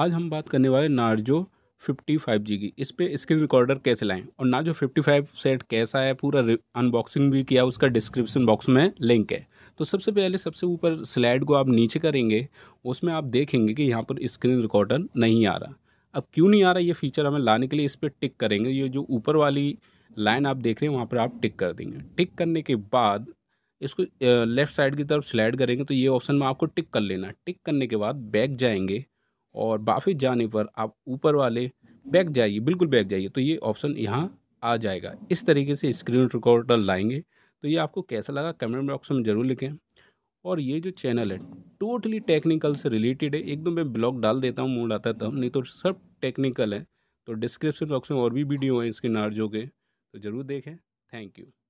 आज हम बात करने वाले नार्जो 55 जी की इस पर स्क्रीन रिकॉर्डर कैसे लाएं और नार्जो 55 सेट कैसा है पूरा अनबॉक्सिंग भी किया उसका डिस्क्रिप्शन बॉक्स में लिंक है तो सबसे पहले सबसे ऊपर स्लाइड को आप नीचे करेंगे उसमें आप देखेंगे कि यहाँ पर स्क्रीन रिकॉर्डर नहीं आ रहा अब क्यों नहीं आ रहा ये फीचर हमें लाने के लिए इस पर टिक करेंगे ये जो ऊपर वाली लाइन आप देख रहे हैं वहाँ पर आप टिक कर देंगे टिक करने के बाद इसको लेफ़्ट साइड की तरफ स्लाइड करेंगे तो ये ऑप्शन में आपको टिक कर लेना टिक करने के बाद बैक जाएंगे और बाफिस जाने पर आप ऊपर वाले बैक जाइए बिल्कुल बैक जाइए तो ये ऑप्शन यहाँ आ जाएगा इस तरीके से स्क्रीन रिकॉर्डर लाएंगे तो ये आपको कैसा लगा कमेंट बॉक्स में ज़रूर लिखें और ये जो चैनल है टोटली टेक्निकल से रिलेटेड है एकदम मैं ब्लॉग डाल देता हूँ मूड आता तब नहीं तो सब टेक्निकल है तो डिस्क्रिप्शन बॉक्स में और भी वीडियो हैं इसके नार्जो के तो ज़रूर देखें थैंक यू